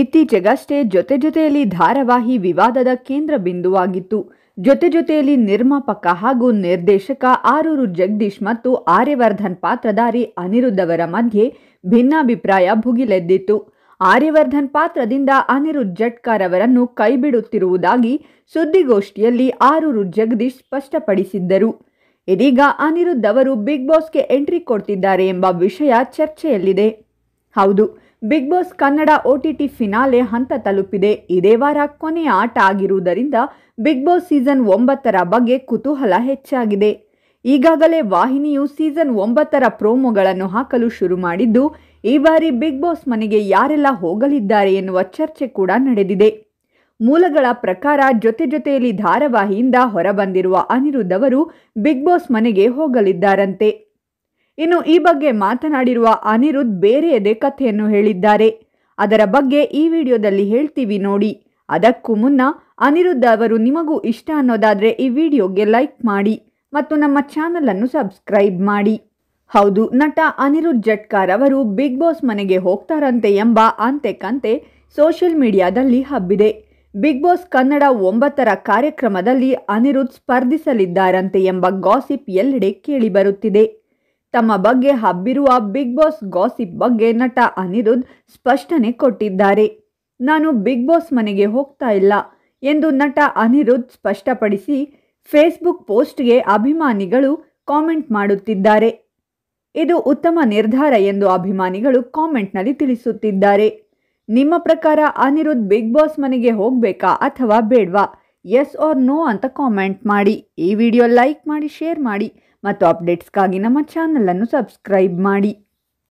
ಇತ್ತೀಚೆಗಷ್ಟೇ ಜೊತೆ ಜೊತೆಯಲ್ಲಿ ಧಾರಾವಾಹಿ ವಿವಾದದ ಕೇಂದ್ರ ಬಿಂದುವಾಗಿತ್ತು ಜೊತೆ ಜೊತೆಯಲ್ಲಿ ನಿರ್ಮಾಪಕ ಹಾಗೂ ನಿರ್ದೇಶಕ ಆರೂರು ಜಗದೀಶ್ ಮತ್ತು ಆರ್ಯವರ್ಧನ್ ಪಾತ್ರಧಾರಿ ಅನಿರುದ್ಧ್ ಅವರ ಮಧ್ಯೆ ಭಿನ್ನಾಭಿಪ್ರಾಯ ಭುಗಿಲೆದ್ದಿತ್ತು ಆರ್ಯವರ್ಧನ್ ಪಾತ್ರದಿಂದ ಅನಿರುದ್ಧ್ ಜಟ್ಕಾರ್ ಅವರನ್ನು ಕೈಬಿಡುತ್ತಿರುವುದಾಗಿ ಸುದ್ದಿಗೋಷ್ಠಿಯಲ್ಲಿ ಆರೂರು ಜಗದೀಶ್ ಸ್ಪಷ್ಟಪಡಿಸಿದ್ದರು ಇದೀಗ ಅನಿರುದ್ಧ ಅವರು ಬಿಗ್ ಬಾಸ್ಗೆ ಎಂಟ್ರಿ ಕೊಡ್ತಿದ್ದಾರೆ ಎಂಬ ವಿಷಯ ಚರ್ಚೆಯಲ್ಲಿದೆ ಹೌದು big boss Kannada OTT finale ಹಂತ ತಲುಪಿದೆ ಇದೇ ವಾರ ಕೊನೆಯ ಆಟ ಆಗಿರುವುದರಿಂದ ಬಿಗ್ ಬಾಸ್ ಸೀಸನ್ ಒಂಬತ್ತರ ಬಗ್ಗೆ ಕುತೂಹಲ ಹೆಚ್ಚಾಗಿದೆ ಈಗಾಗಲೇ ವಾಹಿನಿಯು ಸೀಸನ್ ಒಂಬತ್ತರ ಪ್ರೋಮೋಗಳನ್ನು ಹಾಕಲು ಶುರು ಮಾಡಿದ್ದು ಈ ಬಾರಿ ಬಿಗ್ ಬಾಸ್ ಮನೆಗೆ ಯಾರೆಲ್ಲ ಹೋಗಲಿದ್ದಾರೆ ಎನ್ನುವ ಚರ್ಚೆ ಕೂಡ ನಡೆದಿದೆ ಮೂಲಗಳ ಪ್ರಕಾರ ಜೊತೆ ಜೊತೆಯಲ್ಲಿ ಧಾರಾವಾಹಿಯಿಂದ ಹೊರಬಂದಿರುವ ಅನಿರುದ್ಧವರು ಬಿಗ್ ಬಾಸ್ ಮನೆಗೆ ಹೋಗಲಿದ್ದಾರಂತೆ ಇನ್ನು ಈ ಬಗ್ಗೆ ಮಾತನಾಡಿರುವ ಅನಿರುದ್ಧ್ ಬೇರೆಯದೇ ಕಥೆಯನ್ನು ಹೇಳಿದ್ದಾರೆ ಅದರ ಬಗ್ಗೆ ಈ ವಿಡಿಯೋದಲ್ಲಿ ಹೇಳ್ತೀವಿ ನೋಡಿ ಅದಕ್ಕೂ ಮುನ್ನ ಅನಿರುದ್ಧ ಅವರು ನಿಮಗೂ ಇಷ್ಟ ಅನ್ನೋದಾದರೆ ಈ ವಿಡಿಯೋಗೆ ಲೈಕ್ ಮಾಡಿ ಮತ್ತು ನಮ್ಮ ಚಾನಲನ್ನು ಸಬ್ಸ್ಕ್ರೈಬ್ ಮಾಡಿ ಹೌದು ನಟ ಅನಿರುದ್ಧ್ ಜಟ್ಕಾರ್ ಅವರು ಬಿಗ್ ಬಾಸ್ ಮನೆಗೆ ಹೋಗ್ತಾರಂತೆ ಎಂಬ ಅಂತೆ ಕಂತೆ ಸೋಷಿಯಲ್ ಮೀಡಿಯಾದಲ್ಲಿ ಹಬ್ಬಿದೆ ಬಿಗ್ ಬಾಸ್ ಕನ್ನಡ ಒಂಬತ್ತರ ಕಾರ್ಯಕ್ರಮದಲ್ಲಿ ಅನಿರುದ್ಧ್ ಸ್ಪರ್ಧಿಸಲಿದ್ದಾರಂತೆ ಎಂಬ ಗಾಸಿಪ್ ಎಲ್ಲೆಡೆ ಕೇಳಿಬರುತ್ತಿದೆ ತಮ್ಮ ಬಗ್ಗೆ ಹಬ್ಬಿರುವ ಬಿಗ್ ಬಾಸ್ ಗಾಸಿಪ್ ಬಗ್ಗೆ ನಟ ಅನಿರುದ್ಧ್ ಸ್ಪಷ್ಟನೆ ಕೊಟ್ಟಿದ್ದಾರೆ ನಾನು ಬಿಗ್ ಬಾಸ್ ಮನೆಗೆ ಹೋಗ್ತಾ ಇಲ್ಲ ಎಂದು ನಟ ಅನಿರುದ್ಧ್ ಸ್ಪಷ್ಟಪಡಿಸಿ ಫೇಸ್ಬುಕ್ ಪೋಸ್ಟ್ಗೆ ಅಭಿಮಾನಿಗಳು ಕಾಮೆಂಟ್ ಮಾಡುತ್ತಿದ್ದಾರೆ ಇದು ಉತ್ತಮ ನಿರ್ಧಾರ ಎಂದು ಅಭಿಮಾನಿಗಳು ಕಾಮೆಂಟ್ನಲ್ಲಿ ತಿಳಿಸುತ್ತಿದ್ದಾರೆ ನಿಮ್ಮ ಪ್ರಕಾರ ಅನಿರುದ್ಧ್ ಬಿಗ್ ಬಾಸ್ ಮನೆಗೆ ಹೋಗಬೇಕಾ ಅಥವಾ ಬೇಡ್ವಾ ಎಸ್ ಆರ್ ನೋ ಅಂತ ಕಾಮೆಂಟ್ ಮಾಡಿ ಈ ವಿಡಿಯೋ ಲೈಕ್ ಮಾಡಿ ಶೇರ್ ಮಾಡಿ ಮತ್ತು ಅಪ್ಡೇಟ್ಸ್ಗಾಗಿ ನಮ್ಮ ಚಾನಲನ್ನು ಸಬ್ಸ್ಕ್ರೈಬ್ ಮಾಡಿ